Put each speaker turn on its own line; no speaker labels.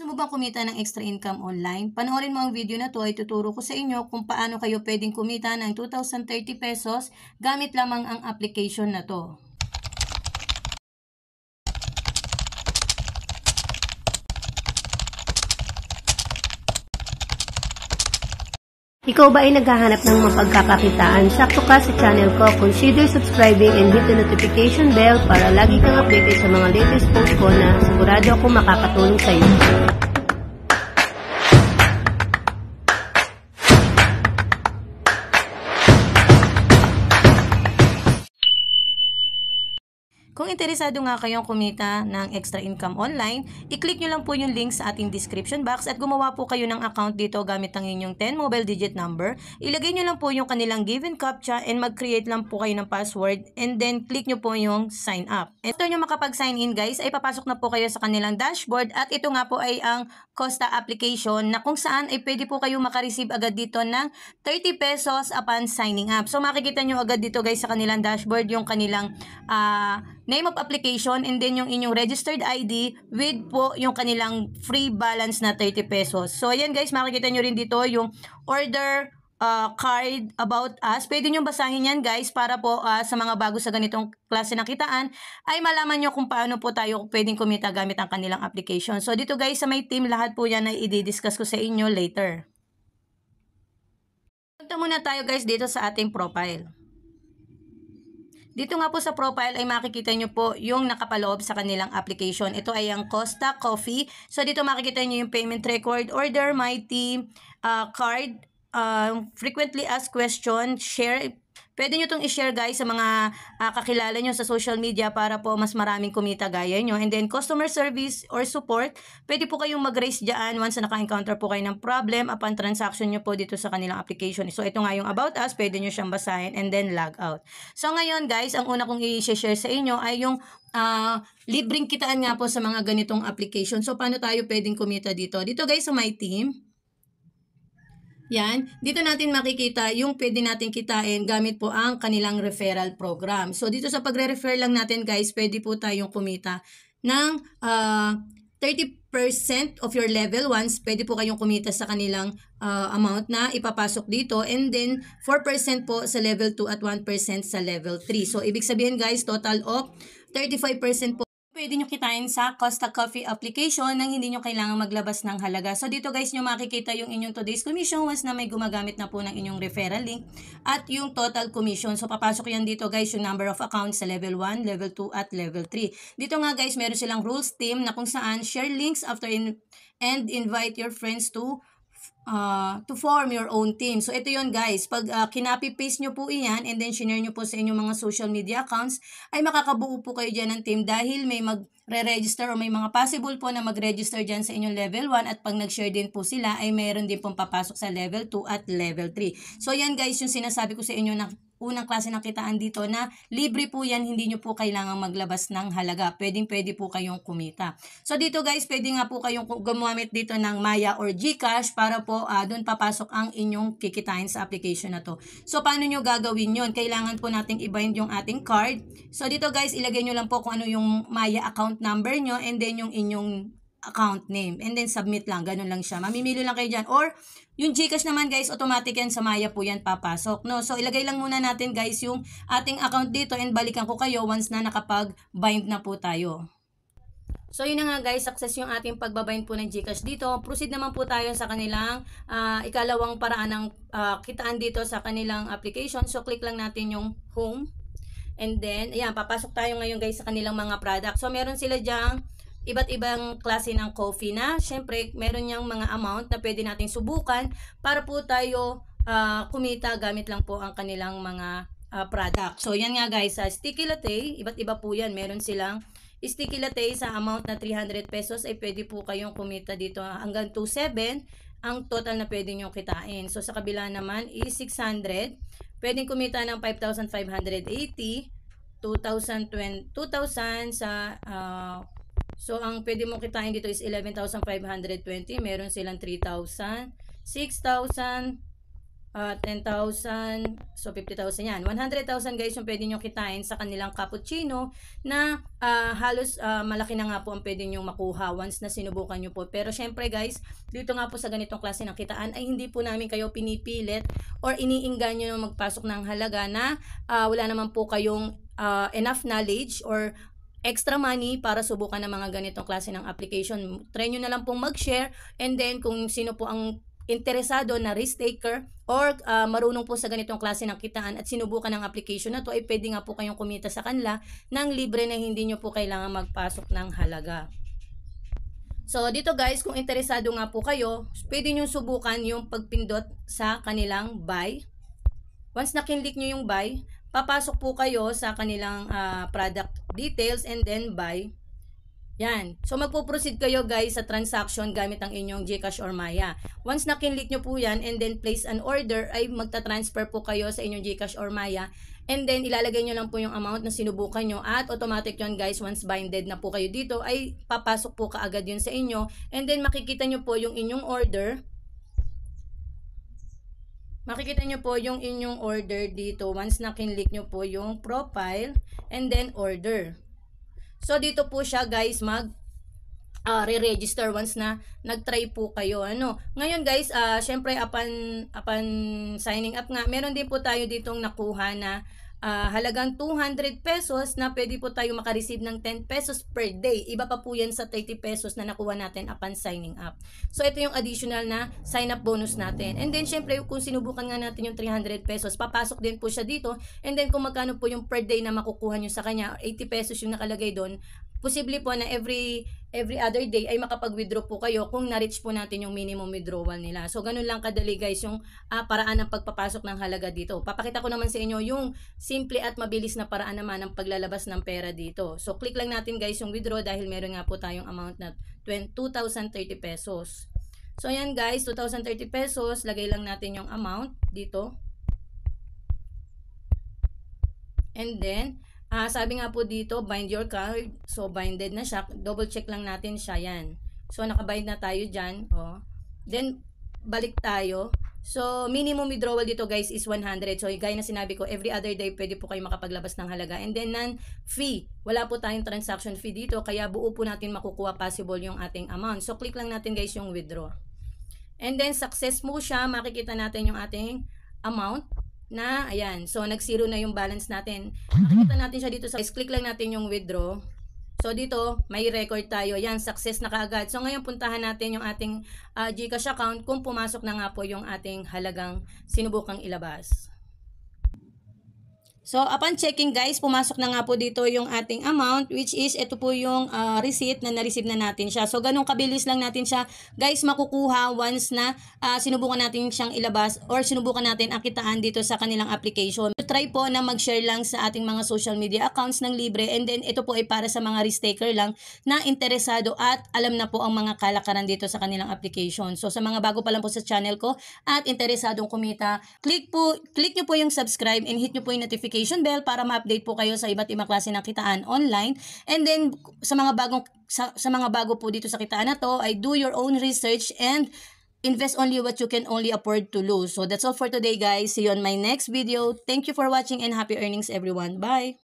Gusto mo bang kumita ng extra income online? Panoorin mo ang video na to ay tuturo ko sa inyo kung paano kayo pwedeng kumita ng 2,030 pesos gamit lamang ang application na to. Ikaw ba ay naghahanap ng mapagkakakitaan? Sakto ka sa channel ko. Consider subscribing and hit the notification bell para lagi kang updated sa mga latest posts ko na sigurado akong makakatulong sa iyo. interesado nga kayong kumita ng extra income online, i-click nyo lang po yung link sa ating description box at gumawa po kayo ng account dito gamit ang inyong 10 mobile digit number. Ilagay nyo lang po yung kanilang given CAPTCHA and mag-create lang po kayo ng password and then click nyo po yung sign up. Ito after nyo makapag-sign in guys, ay papasok na po kayo sa kanilang dashboard at ito nga po ay ang Costa application na kung saan ay pwede po kayo makareceive agad dito ng 30 pesos upon signing up. So makikita nyo agad dito guys sa kanilang dashboard yung kanilang uh, name of application, and then yung inyong registered ID with po yung kanilang free balance na 30 pesos. So, ayan guys, makikita nyo rin dito yung order uh, card about us. Pwede nyo basahin yan guys para po uh, sa mga bago sa ganitong klase na kitaan ay malaman nyo kung paano po tayo pwedeng kumita gamit ang kanilang application. So dito guys sa my team lahat po yan ay i-discuss ko sa inyo later. Punta muna tayo guys dito sa ating profile. Dito nga po sa profile ay makikita nyo po yung nakapaloob sa kanilang application. Ito ay ang Costa Coffee. So dito makikita nyo yung payment record, order, mighty, uh, ah, card, uh, frequently asked question, share. Pwede nyo itong i-share guys sa mga uh, kakilala nyo sa social media para po mas maraming kumita gaya nyo. And then customer service or support, pwede po kayong mag-raise dyan once na naka-encounter po kayo ng problem upon transaction nyo po dito sa kanilang application. So ito nga yung about us, pwede nyo siyang basahin and then log out. So ngayon guys, ang una kong i-share sa inyo ay yung uh, libreng kitaan nga po sa mga ganitong application. So paano tayo pwedeng kumita dito? Dito guys sa my team, yan, dito natin makikita yung pwede natin kitain gamit po ang kanilang referral program. So dito sa pagre-refer lang natin guys, pwede po tayong kumita ng uh, ah, 30% of your level ones, pwede po kayong kumita sa kanilang uh, amount na ipapasok dito and then 4% po sa level 2 at 1% sa level 3. So ibig sabihin guys, total of 35% po pwede nyo kitain sa Costa Coffee application nang hindi nyo kailangan maglabas ng halaga. So dito guys nyo makikita yung inyong today's commission once na may gumagamit na po ng inyong referral link at yung total commission. So papasok yan dito guys yung number of accounts sa level 1, level 2 at level 3. Dito nga guys meron silang rules team na kung saan share links after in and invite your friends to uh, to form your own team. So ito yon guys, pag uh, ah, kinapi-paste nyo po iyan and then share nyo po sa inyong mga social media accounts, ay makakabuo po kayo dyan ng team dahil may mag re-register o may mga possible po na mag-register dyan sa inyong level 1 at pag nag-share din po sila ay mayroon din pong papasok sa level 2 at level 3. So yan guys yung sinasabi ko sa inyo na unang klase ng kitaan dito na libre po yan, hindi nyo po kailangan maglabas ng halaga. Pwedeng pwede po kayong kumita. So dito guys, pwede nga po kayong gumamit dito ng Maya or GCash para po uh, ah, doon papasok ang inyong kikitain sa application na to. So paano nyo gagawin yon Kailangan po nating i-bind yung ating card. So dito guys, ilagay nyo lang po kung ano yung Maya account number nyo and then yung inyong account name. And then submit lang. Ganun lang siya. Mamimili lang kayo diyan Or yung Gcash naman guys, automatic yan sa Maya po yan papasok. No? So ilagay lang muna natin guys yung ating account dito and balikan ko kayo once na nakapag-bind na po tayo. So yun nga guys, success yung ating pagbabayin po ng Gcash dito. Proceed naman po tayo sa kanilang uh, ikalawang paraan ng uh, kitaan dito sa kanilang application. So click lang natin yung home. And then, ayan, papasok tayo ngayon guys sa kanilang mga product. So meron sila dyang iba't ibang klase ng coffee na syempre meron yang mga amount na pwede nating subukan para po tayo uh, kumita gamit lang po ang kanilang mga uh, product. So yan nga guys, sa uh, sticky latte, iba't iba po yan. Meron silang sticky latte sa amount na 300 pesos ay pwede po kayong kumita dito hanggang 27 ang total na pwede nyo kitain. So sa kabila naman is 600. Pwedeng kumita ng 5,580, 2020 2,000 sa uh, So, ang pwede mong kitahin dito is 11,520. Meron silang 3,000, 6,000, uh, 10,000, so 50,000 yan. 100,000 guys yung pwede nyo kitain sa kanilang cappuccino na uh, halos uh, malaki na nga po ang pwede nyo makuha once na sinubukan nyo po. Pero syempre guys, dito nga po sa ganitong klase ng kitaan ay hindi po namin kayo pinipilit or iniingganyo nyo magpasok ng halaga na uh, wala naman po kayong uh, enough knowledge or extra money para subukan ng mga ganitong klase ng application. Try nyo na lang pong mag-share and then kung sino po ang interesado na risk taker or uh, marunong po sa ganitong klase ng kitaan at sinubukan ng application na to ay pwede nga po kayong kumita sa kanila ng libre na hindi nyo po kailangan magpasok ng halaga. So, dito guys, kung interesado nga po kayo, pwede nyo subukan yung pagpindot sa kanilang buy. Once na click nyo yung buy, papasok po kayo sa kanilang uh, product details and then buy. Yan. So, magpo-proceed kayo guys sa transaction gamit ang inyong Gcash or Maya. Once na kinlik nyo po yan and then place an order, ay magta-transfer po kayo sa inyong Gcash or Maya. And then, ilalagay nyo lang po yung amount na sinubukan nyo at automatic yon guys, once binded na po kayo dito, ay papasok po kaagad yun sa inyo. And then, makikita nyo po yung inyong order Makikita nyo po yung inyong order dito once na kinlik nyo po yung profile and then order. So dito po siya guys mag uh, re-register once na nag-try po kayo. Ano? Ngayon guys, uh, syempre upon, upon signing up nga, meron din po tayo ditong nakuha na uh, halagang 200 pesos na pwede po tayo makareceive ng 10 pesos per day. Iba pa po yan sa 30 pesos na nakuha natin upon signing up. So, ito yung additional na sign up bonus natin. And then, syempre, kung sinubukan nga natin yung 300 pesos, papasok din po siya dito. And then, kung magkano po yung per day na makukuha nyo sa kanya, 80 pesos yung nakalagay doon, posible po na every every other day ay makapag-withdraw po kayo kung na-reach po natin yung minimum withdrawal nila. So, ganun lang kadali guys yung ah, paraan ng pagpapasok ng halaga dito. Papakita ko naman sa inyo yung simple at mabilis na paraan naman ng paglalabas ng pera dito. So, click lang natin guys yung withdraw dahil meron nga po tayong amount na 2,030 pesos. So, ayan guys, 2,030 pesos. Lagay lang natin yung amount dito. And then, Ah, sabi nga po dito, bind your card. So, binded na siya. Double check lang natin siya yan. So, nakabind na tayo dyan. Oh. Then, balik tayo. So, minimum withdrawal dito guys is 100. So, gaya na sinabi ko, every other day pwede po kayo makapaglabas ng halaga. And then, non-fee. Wala po tayong transaction fee dito, kaya buo po natin makukuha possible yung ating amount. So, click lang natin guys yung withdraw. And then, success mo siya. Makikita natin yung ating amount na, ayan, so nag-zero na yung balance natin. Makikita mm-hmm. natin siya dito sa, click lang natin yung withdraw. So dito, may record tayo. Yan, success na kaagad. So ngayon puntahan natin yung ating uh, GCash account kung pumasok na nga po yung ating halagang sinubukang ilabas. So, upon checking guys, pumasok na nga po dito yung ating amount which is ito po yung uh, receipt na na-receive na natin siya. So, ganun kabilis lang natin siya guys makukuha once na uh, sinubukan natin siyang ilabas or sinubukan natin akitaan dito sa kanilang application. So, try po na mag-share lang sa ating mga social media accounts ng libre and then ito po ay para sa mga risk taker lang na interesado at alam na po ang mga kalakaran dito sa kanilang application. So, sa mga bago pa lang po sa channel ko at interesadong kumita, click po, click nyo po yung subscribe and hit nyo po yung notification notification bell para ma-update po kayo sa iba't ibang klase ng kitaan online. And then sa mga bagong sa, sa mga bago po dito sa kitaan na to ay do your own research and invest only what you can only afford to lose. So that's all for today guys. See you on my next video. Thank you for watching and happy earnings everyone. Bye.